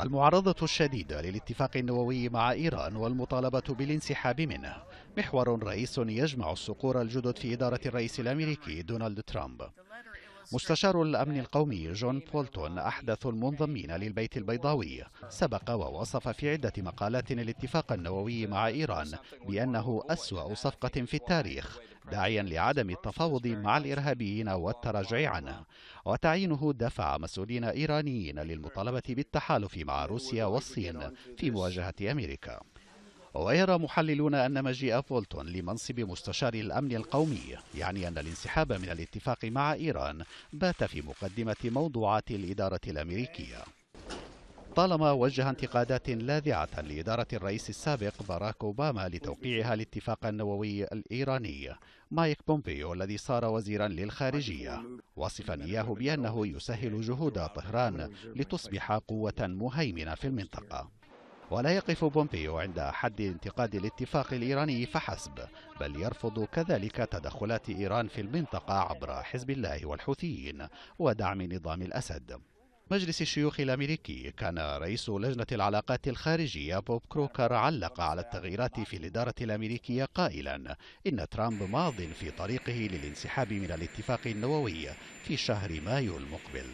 المعارضة الشديدة للاتفاق النووي مع إيران والمطالبة بالانسحاب منه محور رئيس يجمع الصقور الجدد في إدارة الرئيس الأمريكي دونالد ترامب مستشار الأمن القومي جون بولتون أحدث المنضمين للبيت البيضاوي سبق ووصف في عدة مقالات الاتفاق النووي مع إيران بأنه أسوأ صفقة في التاريخ داعيا لعدم التفاوض مع الإرهابيين والتراجع عنه وتعيينه دفع مسؤولين إيرانيين للمطالبة بالتحالف مع روسيا والصين في مواجهة أمريكا ويرى محللون أن مجيء فولتون لمنصب مستشار الأمن القومي يعني أن الانسحاب من الاتفاق مع إيران بات في مقدمة موضوعات الإدارة الأمريكية طالما وجه انتقادات لاذعة لإدارة الرئيس السابق باراك أوباما لتوقيعها الاتفاق النووي الإيراني مايك بومبيو الذي صار وزيرا للخارجية وصفا إياه بأنه يسهل جهود طهران لتصبح قوة مهيمنة في المنطقة ولا يقف بومبيو عند حد انتقاد الاتفاق الإيراني فحسب بل يرفض كذلك تدخلات إيران في المنطقة عبر حزب الله والحوثيين ودعم نظام الأسد مجلس الشيوخ الأمريكي كان رئيس لجنة العلاقات الخارجية بوب كروكر علق على التغييرات في الإدارة الأمريكية قائلا إن ترامب ماض في طريقه للانسحاب من الاتفاق النووي في شهر مايو المقبل